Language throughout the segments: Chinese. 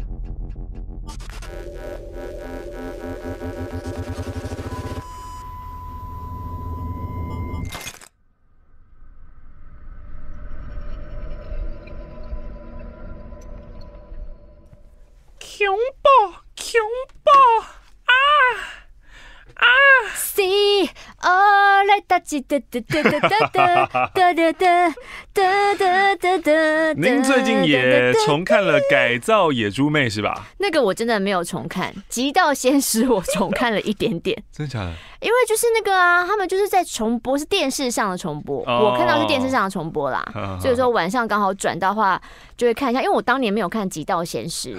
Thank you. 哒哒哒哒哒哒哒哒哒哒哒哒哒！您最近也重看了《改造野猪妹》是吧？那个我真的没有重看，《极道鲜师》我重看了一点点，真的假的？因为就是那个啊，他们就是在重播，是电视上的重播，我看到是电视上的重播啦，所以说晚上刚好转到话就会看一下，因为我当年没有看《极道鲜师》，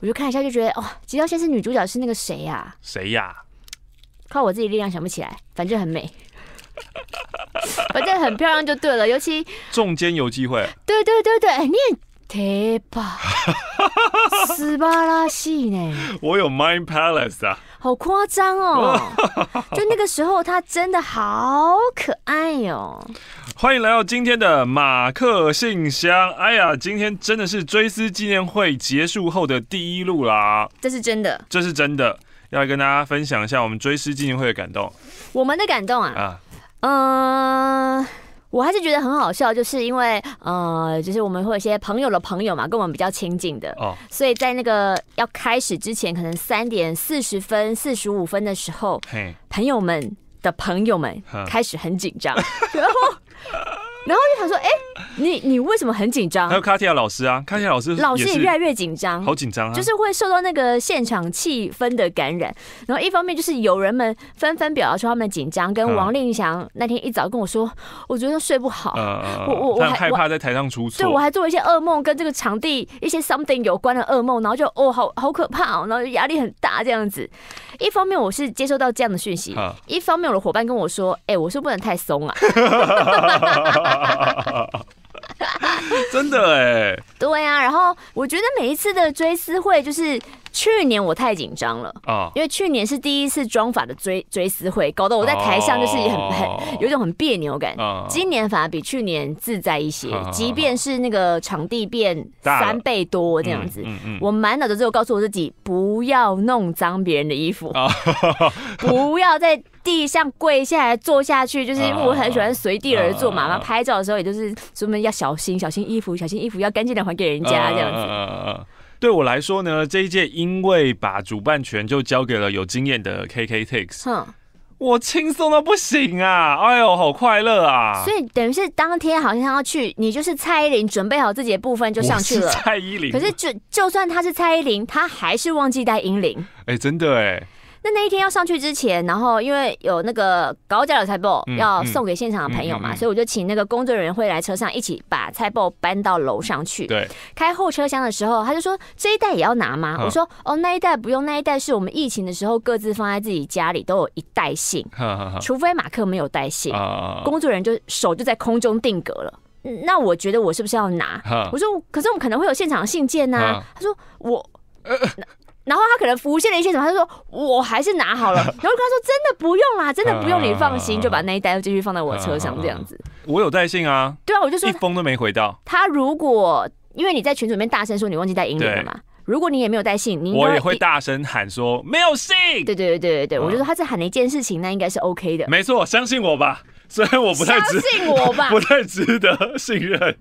我就看一下就觉得哦，《极道鲜师》女主角是那个谁呀？谁呀？靠我自己力量想不起来，反正很美。反正很漂亮就对了，尤其中间有机会。对对对对，练铁靶，斯巴拉西呢？我有 Mind Palace 啊，好夸张哦！就那个时候，他真的好可爱哦。欢迎来到今天的马克信箱。哎呀，今天真的是追思纪念会结束后的第一路啦。这是真的，这是真的，要跟大家分享一下我们追思纪念会的感动。我们的感动啊啊！嗯，我还是觉得很好笑，就是因为呃，就是我们会有些朋友的朋友嘛，跟我们比较亲近的，所以在那个要开始之前，可能三点四十分、四十五分的时候，朋友们的朋友们开始很紧张，然后。你你为什么很紧张？还有卡蒂亚老师啊，卡蒂亚老师，老师也越来越紧张，好紧张，啊，就是会受到那个现场气氛的感染。然后一方面就是有人们纷纷表达出他们的紧张，跟王令祥那天一早跟我说，我觉得睡不好，我我我害怕在台上出错，对我还做了一些噩梦，跟这个场地一些 something 有关的噩梦，然后就哦好好可怕，哦，然后压力很大这样子。一方面我是接收到这样的讯息，一方面我的伙伴跟我说，哎，我是不能太松啊。真的哎，对啊，然后我觉得每一次的追思会，就是去年我太紧张了啊，因为去年是第一次装法的追追思会，搞得我在台上就是也很很有一种很别扭感。今年反而比去年自在一些，即便是那个场地变三倍多这样子，我满脑子只有告诉我自己不要弄脏别人的衣服，不要再地上跪下来坐下去，就是因为我很喜欢随地而坐嘛。然后拍照的时候，也就是说我要小心，小心衣服，小心衣服要干净的还给人家这样子。对我来说呢，这一届因为把主办权就交给了有经验的 KK t a k e s 哼，我轻松到不行啊！哎呦，好快乐啊！所以等于是当天好像要去，你就是蔡依林准备好自己的部分就上去了。蔡依林，可是就就算他是蔡依林，他还是忘记带英铃。哎，真的哎。那那一天要上去之前，然后因为有那个高价的菜包要送给现场的朋友嘛，所以我就请那个工作人员会来车上一起把菜包搬到楼上去。对，开后车厢的时候，他就说这一袋也要拿吗？我说哦，那一袋不用，那一袋是我们疫情的时候各自放在自己家里，都有一袋信。除非马克没有带信，工作人员就手就在空中定格了。那我觉得我是不是要拿？我说，可是我们可能会有现场信件呢。他说我。然后他可能浮现了一些什么，他说：“我还是拿好了。”然后跟他说：“真的不用啦，真的不用，你放心，就把那一单继续放在我车上这样子。”我有带信啊，对啊，我就说一封都没回到。他如果因为你在群组里面大声说你忘记带银了嘛，如果你也没有带信，你我也会大声喊说没有信。对对对对对我就说他在喊一件事情，那应该是 OK 的。没错，相信我吧，虽然我不太相信我吧，不太值得信任。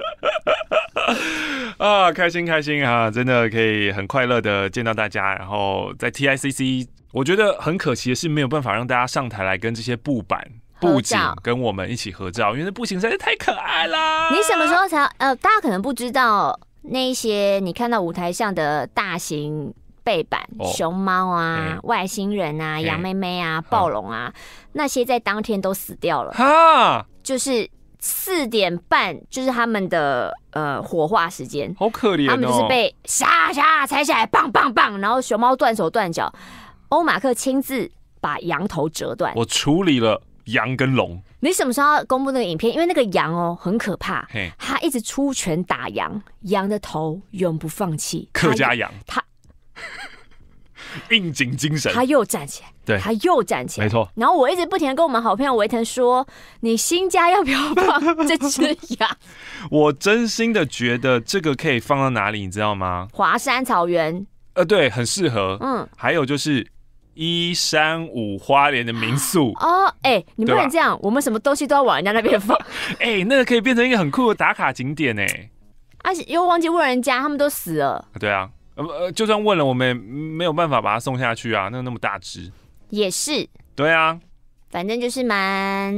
啊，开心开心啊！真的可以很快乐的见到大家。然后在 TICC，我觉得很可惜的是，没有办法让大家上台来跟这些布板布景跟我们一起合照，因为实行是太可爱啦。你什么时候才？呃，大家可能不知道，那些你看到舞台上的大型背板、熊猫啊、外星人啊、羊妹妹啊、暴龙啊，那些在当天都死掉了哈，就是。四点半就是他们的呃火化时间，好可怜。他们就是被杀杀踩起来，棒棒棒。然后熊猫断手断脚，欧马克亲自把羊头折断。我处理了羊跟龙。你什么时候公布那个影片？因为那个羊哦很可怕，他一直出拳打羊，羊的头永不放弃。客家羊，他应景精神，他又站起来。对，他又站起来，没错。然后我一直不停跟我们好朋友维腾说：“你新家要不要放这只羊？” 我真心的觉得这个可以放到哪里，你知道吗？华山草原。呃，对，很适合。嗯，还有就是一三五花莲的民宿。哦，哎，你不能这样，我们什么东西都要往人家那边放。哎，那个可以变成一个很酷的打卡景点呢。而且又忘记问人家，他们都死了。对啊，呃呃，就算问了，我们没有办法把它送下去啊，那那么大只。也是，对啊，反正就是蛮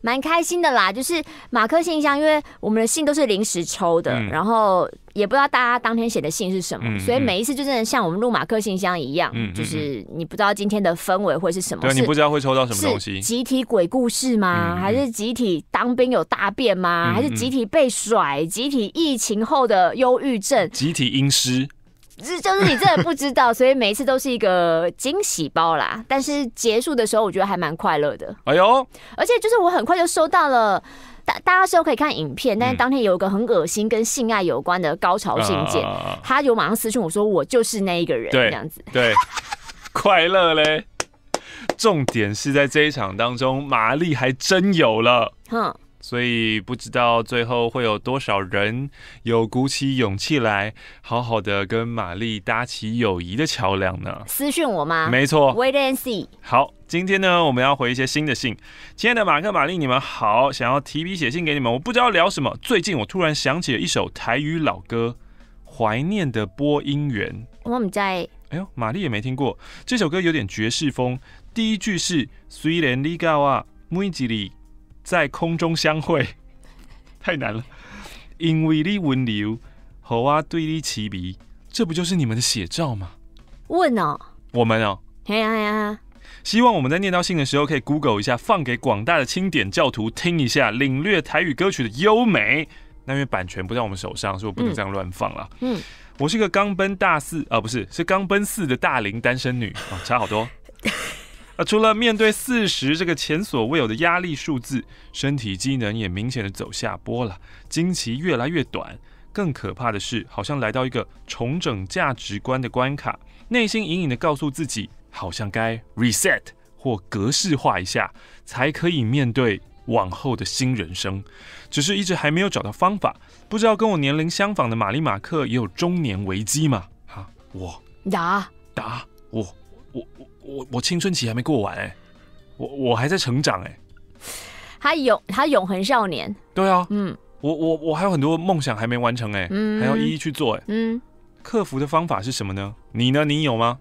蛮开心的啦。就是马克信箱，因为我们的信都是临时抽的，然后也不知道大家当天写的信是什么，所以每一次就真的像我们录马克信箱一样，就是你不知道今天的氛围会是什么，对，你不知道会抽到什么东西，集体鬼故事吗？还是集体当兵有大便吗？还是集体被甩？集体疫情后的忧郁症？集体阴湿？就是你真的不知道，所以每一次都是一个惊喜包啦。但是结束的时候，我觉得还蛮快乐的。哎呦，而且就是我很快就收到了，大大家候可以看影片，但是当天有一个很恶心跟性爱有关的高潮信件，他有马上私讯我说我就是那一个人，这样子，对，快乐嘞。重点是在这一场当中，玛丽还真有了，嗯。所以不知道最后会有多少人有鼓起勇气来，好好的跟玛丽搭起友谊的桥梁呢？私讯我吗？没错 w a i t a n d see。好，今天呢我们要回一些新的信。亲爱的马克、玛丽，你们好，想要提笔写信给你们，我不知道聊什么。最近我突然想起了一首台语老歌，《怀念的播音员》。我们在……哎呦，玛丽也没听过这首歌，有点爵士风。第一句是“虽然离高啊，木英吉里”。在空中相会，太难了。因为你温柔，何蛙对你起彼，这不就是你们的写照吗？问哦，我们哦，哎呀哎呀！希望我们在念到信的时候，可以 Google 一下，放给广大的清点教徒听一下，领略台语歌曲的优美。那因为版权不在我们手上，所以我不能这样乱放了。嗯，我是个刚奔大四啊，不是，是刚奔四的大龄单身女啊，差好多。除了面对四十这个前所未有的压力数字，身体机能也明显的走下坡了，经期越来越短。更可怕的是，好像来到一个重整价值观的关卡，内心隐隐的告诉自己，好像该 reset 或格式化一下，才可以面对往后的新人生。只是一直还没有找到方法，不知道跟我年龄相仿的玛丽马克也有中年危机吗？哈，我打打，我。我我。我我青春期还没过完哎，我我还在成长哎，他永他永恒少年，对啊，嗯，我我我还有很多梦想还没完成哎，还要一一去做哎，嗯，克服的方法是什么呢？你呢？你有吗？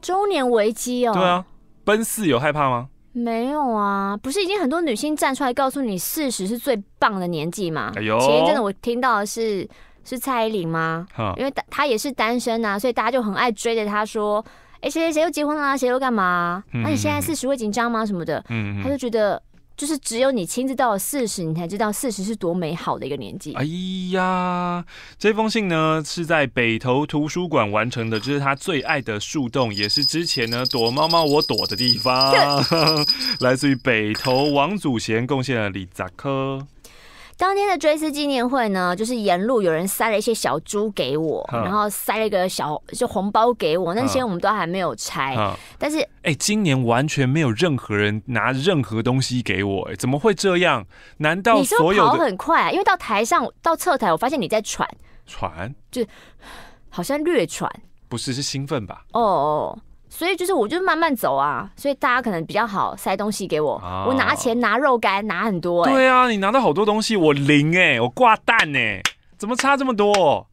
周年危机哦，对啊，奔四有害怕吗？没有啊，不是已经很多女性站出来告诉你，四十是最棒的年纪吗？哎呦，前一阵子我听到的是是蔡依林吗？因为她她也是单身啊，所以大家就很爱追着她说。哎，谁谁谁又结婚了？谁又干嘛？那你现在四十会紧张吗？什么的？他就觉得，就是只有你亲自到了四十，你才知道四十是多美好的一个年纪。哎呀，这封信呢是在北投图书馆完成的，就是他最爱的树洞，也是之前呢躲猫猫我躲的地方。来自于北投王祖贤贡献的李扎科。当天的追思纪念会呢，就是沿路有人塞了一些小猪给我，然后塞了一个小就红包给我，那些我们都还没有拆。但是，哎，今年完全没有任何人拿任何东西给我，哎，怎么会这样？难道你所有跑很快？因为到台上到侧台，我发现你在喘，喘就好像略喘，不是是兴奋吧？哦哦。所以就是我就是慢慢走啊，所以大家可能比较好塞东西给我，我拿钱拿肉干拿很多哎。对啊，你拿到好多东西，我零哎，我挂蛋哎，怎么差这么多？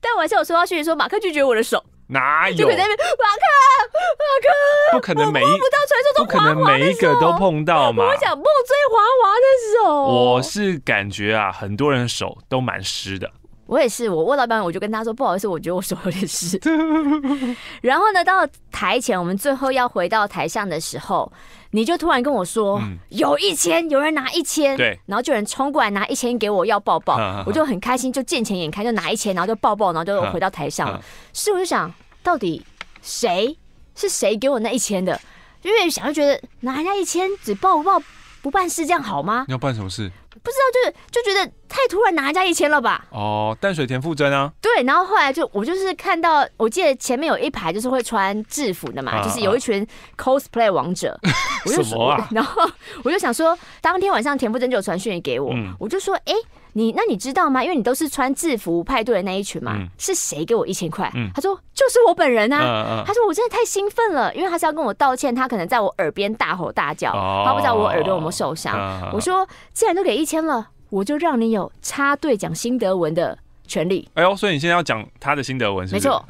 但我还是我收到讯息说马克拒绝我的手，哪有？马克马克，不可能每一，不到传说中滑滑不可能每一个都碰到嘛？我想梦最滑滑的手。我是感觉啊，很多人手都蛮湿的。我也是，我问老板，我就跟他说不好意思，我觉得我手有点湿。然后呢，到台前，我们最后要回到台上的时候，你就突然跟我说有一千，有人拿一千，对，然后就有人冲过来拿一千给我要抱抱，我就很开心，就见钱眼开，就拿一千，然后就抱抱，然后就 回到台上。是我就想到底谁是谁给我那一千的？因为想就觉得拿人家一千只抱抱不办事，这样好吗？你要办什么事？不知道，就是就觉得太突然拿人家一千了吧？哦，淡水田馥甄啊。对，然后后来就我就是看到，我记得前面有一排就是会穿制服的嘛，就是有一群 cosplay 王者。什么？然后我就想说，当天晚上田馥甄就有传讯息给我，我就说，哎。你那你知道吗？因为你都是穿制服派对的那一群嘛，是谁给我一千块？他说就是我本人啊。他说我真的太兴奋了，因为他是要跟我道歉，他可能在我耳边大吼大叫，他不知道我耳朵有没有受伤。我说既然都给一千了，我就让你有插队讲新德文的权利。哎呦，所以你现在要讲他的新德文是没错。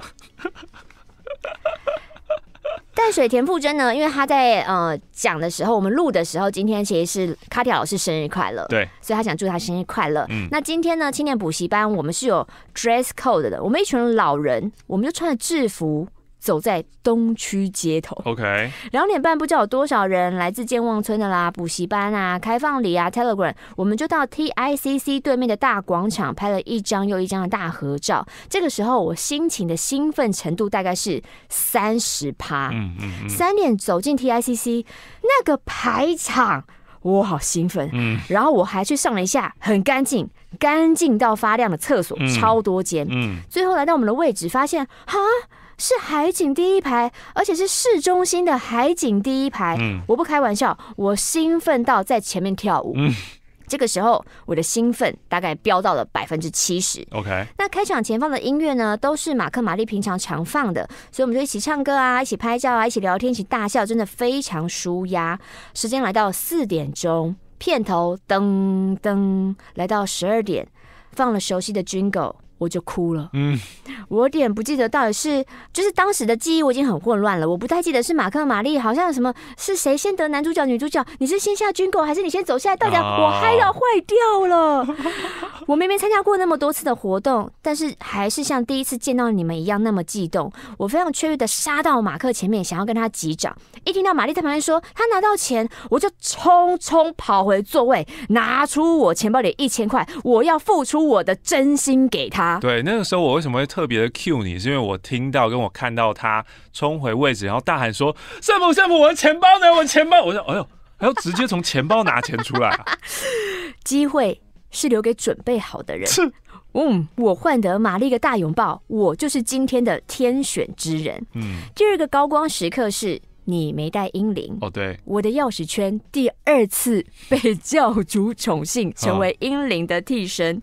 淡水田馥甄呢？因为他在呃讲的时候，我们录的时候，今天其实是卡条老师生日快乐，对，所以他想祝他生日快乐。嗯，那今天呢，青年补习班我们是有 dress code 的，我们一群老人，我们就穿着制服。走在东区街头，OK，两点半不知道有多少人来自健忘村的啦，补习班啊，开放礼啊，Telegram，我们就到 TICC 对面的大广场拍了一张又一张的大合照。这个时候我心情的兴奋程度大概是三十趴。嗯嗯三点走进 TICC，那个排场，我好兴奋。嗯。然后我还去上了一下，很干净，干净到发亮的厕所，超多间。嗯。最后来到我们的位置，发现哈。是海景第一排，而且是市中心的海景第一排。嗯，我不开玩笑，我兴奋到在前面跳舞。嗯，这个时候我的兴奋大概飙到了百分之七十。OK，那开场前放的音乐呢，都是马克玛丽平常常放的，所以我们就一起唱歌啊，一起拍照啊，一起聊天，一起大笑，真的非常舒压。时间来到四点钟，片头噔噔来到十二点，放了熟悉的 Jingle。我就哭了，嗯，我有点不记得到底是，就是当时的记忆我已经很混乱了，我不太记得是马克和玛丽，好像什么是谁先得男主角、女主角，你是先下军购还是你先走下来？大家我嗨要坏掉了，我明明参加过那么多次的活动，但是还是像第一次见到你们一样那么激动，我非常雀跃的杀到马克前面，想要跟他击掌，一听到玛丽在旁边说他拿到钱，我就匆匆跑回座位，拿出我钱包里一千块，我要付出我的真心给他。对，那个时候我为什么会特别的 cue 你？是因为我听到跟我看到他冲回位置，然后大喊说：“圣母圣母，我的钱包呢？我的钱包！”我说：“哎呦，还要直接从钱包拿钱出来。”机会是留给准备好的人。嗯，我换得玛丽个大拥抱，我就是今天的天选之人。嗯，第二个高光时刻是你没带英灵。哦，对，我的钥匙圈第二次被教主宠幸，成为英灵的替身。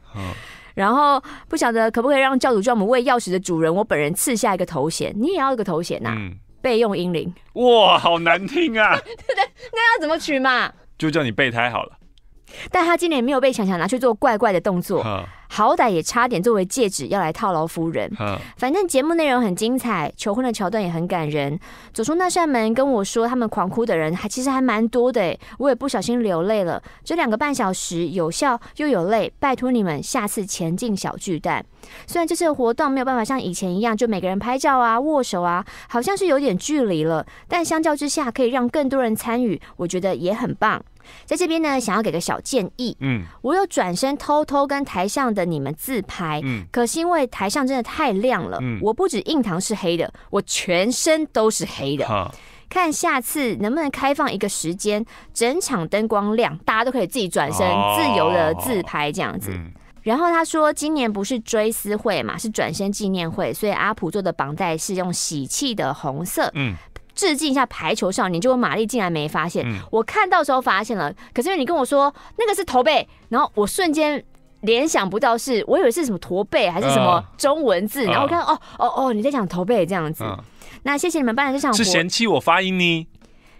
然后不晓得可不可以让教主专门为钥匙的主人我本人赐下一个头衔，你也要一个头衔呐，备用英灵。哇，好难听啊！那要怎么取嘛？就叫你备胎好了。但他今年没有被强强拿去做怪怪的动作。好歹也差点作为戒指要来套牢夫人。反正节目内容很精彩，求婚的桥段也很感人。走出那扇门跟我说他们狂哭的人还其实还蛮多的，我也不小心流泪了。这两个半小时有笑又有泪，拜托你们下次前进小巨蛋。虽然这次的活动没有办法像以前一样就每个人拍照啊握手啊，好像是有点距离了，但相较之下可以让更多人参与，我觉得也很棒。在这边呢，想要给个小建议。嗯，我有转身偷偷跟台上的你们自拍。嗯，可是因为台上真的太亮了，嗯，我不止印堂是黑的，我全身都是黑的。看下次能不能开放一个时间，整场灯光亮，大家都可以自己转身自由的自拍这样子。然后他说，今年不是追思会嘛，是转身纪念会，所以阿普做的绑带是用喜气的红色。嗯。致敬一下排球少年，结果玛丽竟然没发现。我看到时候发现了，可是你跟我说那个是驼背，然后我瞬间联想不到，是我以为是什么驼背还是什么中文字，然后看哦哦哦，你在讲驼背这样子。那谢谢你们办的这场，是嫌弃我发音呢？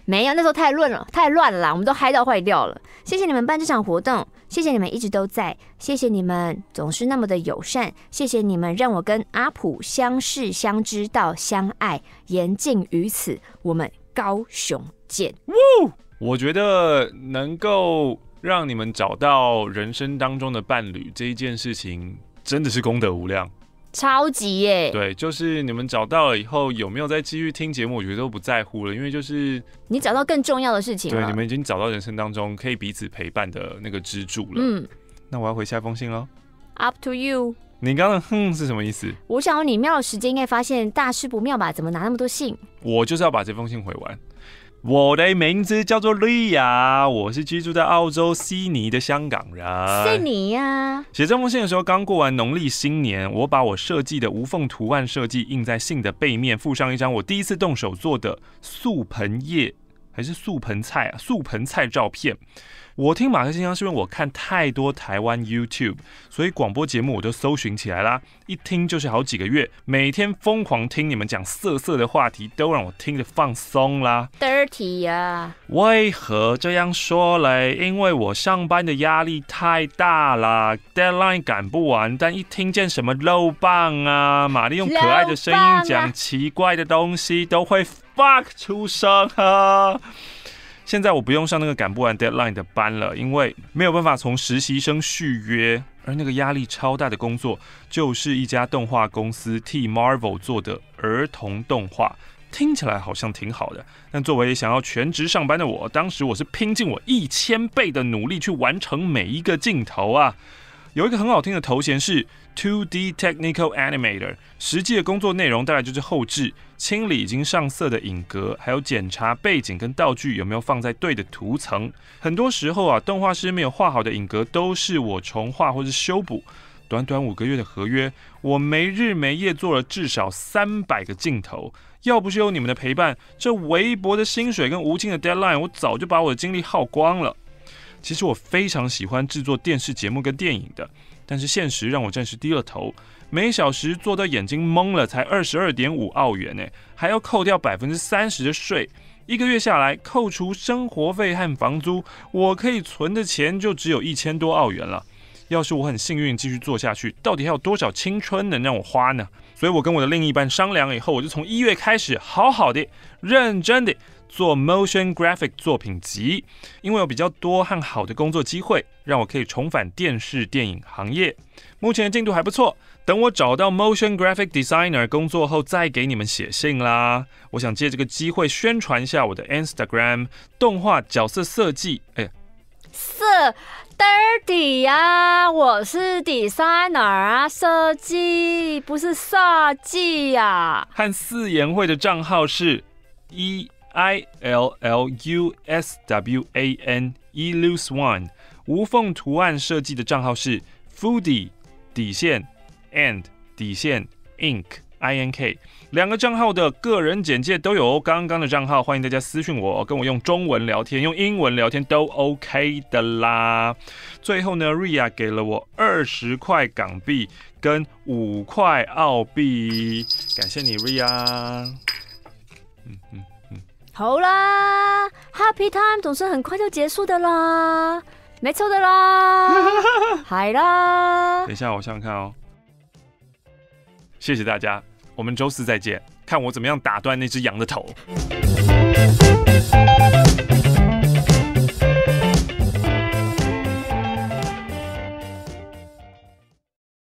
没有，那时候太乱了，太乱了，我们都嗨到坏掉了。谢谢你们办这场活动。谢谢你们一直都在，谢谢你们总是那么的友善，谢谢你们让我跟阿普相识相知到相爱，言尽于此，我们高雄见。我觉得能够让你们找到人生当中的伴侣这一件事情，真的是功德无量。超级耶！对，就是你们找到了以后，有没有再继续听节目？我觉得都不在乎了，因为就是你找到更重要的事情。对，你们已经找到人生当中可以彼此陪伴的那个支柱了。嗯，那我要回下一封信喽。Up to you。你刚刚哼是什么意思？我想你妙时间应该发现大事不妙吧？怎么拿那么多信？我就是要把这封信回完。我的名字叫做瑞亚，我是居住在澳洲悉尼的香港人。悉尼呀，写这封信的时候刚过完农历新年，我把我设计的无缝图案设计印在信的背面，附上一张我第一次动手做的素盆叶。还是素盆菜，啊？素盆菜照片。我听马克信箱是因为我看太多台湾 YouTube，所以广播节目我就搜寻起来啦。一听就是好几个月，每天疯狂听你们讲色色的话题，都让我听着放松啦。Dirty 呀？为何这样说嘞？因为我上班的压力太大啦 d e a d l i n e 赶不完，但一听见什么肉棒啊，玛丽用可爱的声音讲奇怪的东西，都会。fuck 出生哈！现在我不用上那个赶不完 deadline 的班了，因为没有办法从实习生续约。而那个压力超大的工作，就是一家动画公司替 Marvel 做的儿童动画，听起来好像挺好的。但作为想要全职上班的我，当时我是拼尽我一千倍的努力去完成每一个镜头啊！有一个很好听的头衔是。2D technical animator，实际的工作内容大概就是后置、清理已经上色的影格，还有检查背景跟道具有没有放在对的图层。很多时候啊，动画师没有画好的影格都是我重画或是修补。短短五个月的合约，我没日没夜做了至少三百个镜头。要不是有你们的陪伴，这微薄的薪水跟无尽的 deadline，我早就把我的精力耗光了。其实我非常喜欢制作电视节目跟电影的。但是现实让我暂时低了头，每小时做到眼睛懵了才二十二点五澳元诶，还要扣掉百分之三十的税，一个月下来扣除生活费和房租，我可以存的钱就只有一千多澳元了。要是我很幸运继续做下去，到底还有多少青春能让我花呢？所以我跟我的另一半商量以后，我就从一月开始好好的、认真的做 motion graphic 作品集，因为有比较多和好的工作机会。让我可以重返电视电影行业，目前进度还不错。等我找到 Motion Graphic Designer 工作后再给你们写信啦。我想借这个机会宣传一下我的 Instagram 动画角色设计。哎，色 dirty 啊，我是 designer 啊，设计不是设计呀。和四言会的账号是 e i l l u s w a n e l o s e o n。e 无缝图案设计的账号是 Foodie 底线 and 底线 Ink I N K 两个账号的个人简介都有。刚刚的账号欢迎大家私信我，跟我用中文聊天、用英文聊天都 OK 的啦。最后呢，Ria 给了我二十块港币跟五块澳币，感谢你，Ria。嗯嗯嗯，好啦，Happy Time 总是很快就结束的啦。没错的啦，系 啦，等一下我想想看哦。谢谢大家，我们周四再见，看我怎么样打断那只羊的头。